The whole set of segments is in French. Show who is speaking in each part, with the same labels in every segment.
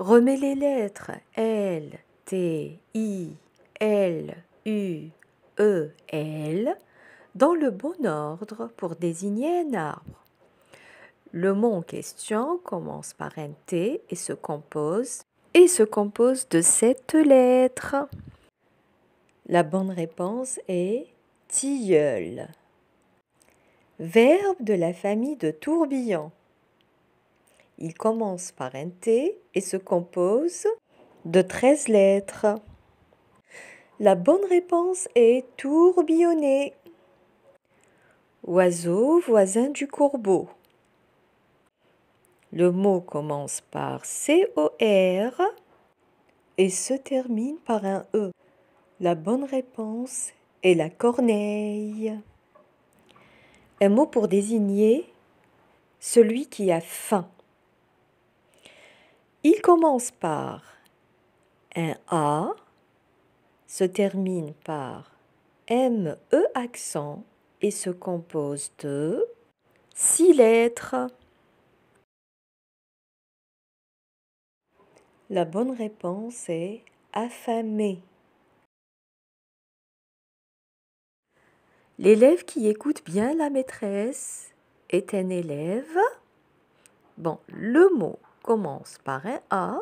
Speaker 1: Remets les lettres L, T, I, L, U, E L dans le bon ordre pour désigner un arbre. Le mot en question commence par un T et se compose et se compose de sept lettres. La bonne réponse est tilleul. Verbe de la famille de tourbillon. Il commence par un T et se compose de 13 lettres. La bonne réponse est tourbillonné. Oiseau voisin du corbeau. Le mot commence par C-O-R et se termine par un E. La bonne réponse est la corneille. Un mot pour désigner celui qui a faim. Il commence par un A, se termine par ME accent et se compose de six lettres.
Speaker 2: La bonne réponse est affamé.
Speaker 1: L'élève qui écoute bien la maîtresse est un élève. Bon, le mot commence par un A,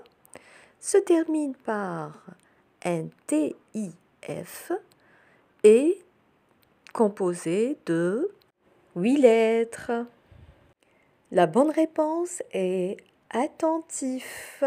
Speaker 1: se termine par un TIF et composé de 8 lettres. La bonne réponse est attentif.